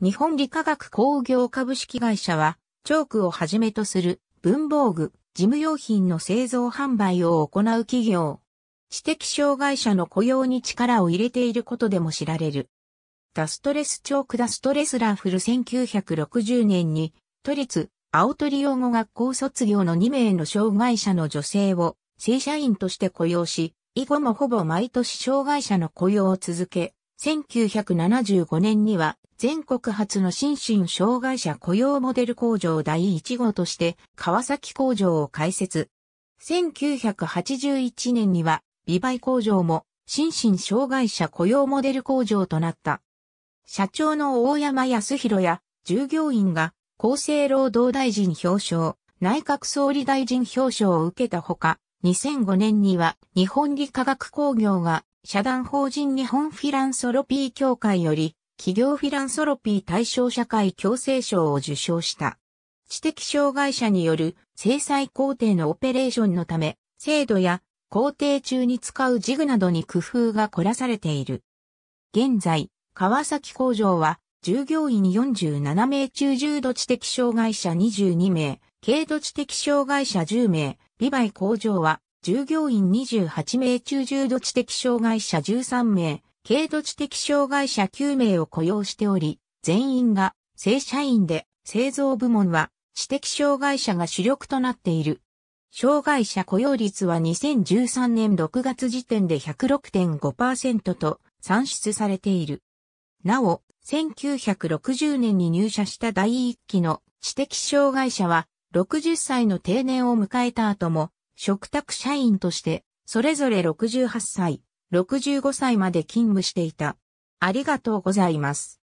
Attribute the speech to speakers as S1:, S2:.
S1: 日本
S2: 理化学工業株式会社は、チョークをはじめとする文房具、事務用品の製造販売を行う企業。知的障害者の雇用に力を入れていることでも知られる。ダストレスチョークダストレスラフル1960年に、都立青鳥養護学校卒業の2名の障害者の女性を正社員として雇用し、以後もほぼ毎年障害者の雇用を続け、1975年には全国初の心身障害者雇用モデル工場第1号として川崎工場を開設。1981年には美媒工場も心身障害者雇用モデル工場となった。社長の大山康弘や従業員が厚生労働大臣表彰、内閣総理大臣表彰を受けたほか、2005年には日本理化学工業が社団法人日本フィランソロピー協会より企業フィランソロピー対象社会共生賞を受賞した。知的障害者による制裁工程のオペレーションのため、制度や工程中に使うジグなどに工夫が凝らされている。現在、川崎工場は従業員47名中重度知的障害者22名、軽度知的障害者10名、ビバイ工場は、従業員28名中重度知的障害者13名、軽度知的障害者9名を雇用しており、全員が正社員で、製造部門は知的障害者が主力となっている。障害者雇用率は2013年6月時点で106.5%と算出されている。なお、1960年に入社した第1期の知的障害者は60歳の定年を迎えた後も、嘱託社員として、それぞれ68歳、65歳まで勤務していた。ありがとうございます。